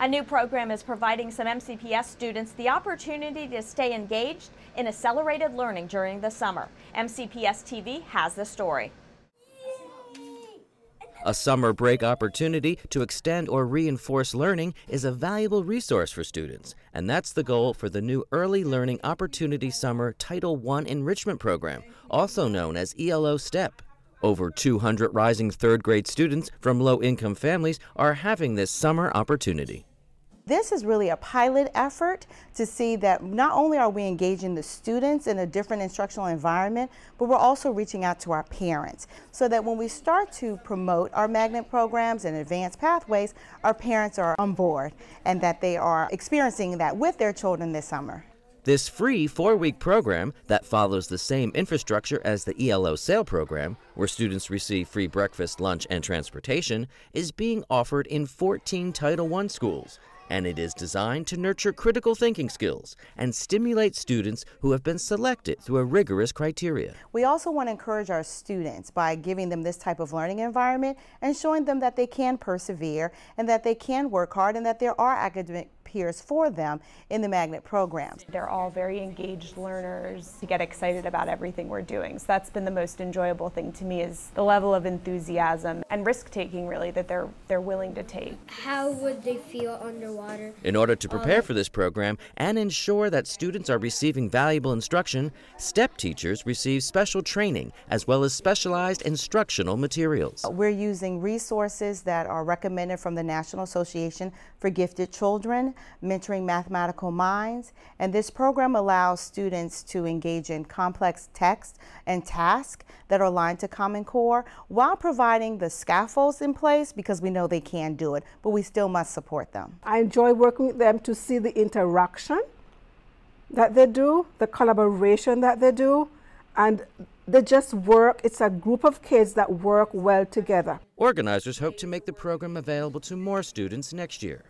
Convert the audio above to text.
A new program is providing some MCPS students the opportunity to stay engaged in accelerated learning during the summer. MCPS TV has the story. A summer break opportunity to extend or reinforce learning is a valuable resource for students, and that's the goal for the new Early Learning Opportunity Summer Title I Enrichment Program, also known as ELO STEP. Over 200 rising third grade students from low income families are having this summer opportunity. This is really a pilot effort to see that not only are we engaging the students in a different instructional environment, but we're also reaching out to our parents so that when we start to promote our magnet programs and advanced pathways, our parents are on board and that they are experiencing that with their children this summer. This free four week program that follows the same infrastructure as the ELO SAIL program, where students receive free breakfast, lunch, and transportation, is being offered in 14 Title I schools, and it is designed to nurture critical thinking skills and stimulate students who have been selected through a rigorous criteria. We also want to encourage our students by giving them this type of learning environment and showing them that they can persevere and that they can work hard and that there are academic peers for them in the magnet programs. They're all very engaged learners to get excited about everything we're doing. So that's been the most enjoyable thing to me is the level of enthusiasm and risk taking really that they're they're willing to take. How would they feel under water. In order to prepare um, for this program and ensure that students are receiving valuable instruction, STEP teachers receive special training as well as specialized instructional materials. We're using resources that are recommended from the National Association for Gifted Children, Mentoring Mathematical Minds, and this program allows students to engage in complex text and tasks that are aligned to Common Core while providing the scaffolds in place because we know they can do it, but we still must support them. I enjoy working with them to see the interaction that they do, the collaboration that they do, and they just work. It's a group of kids that work well together. Organizers hope to make the program available to more students next year.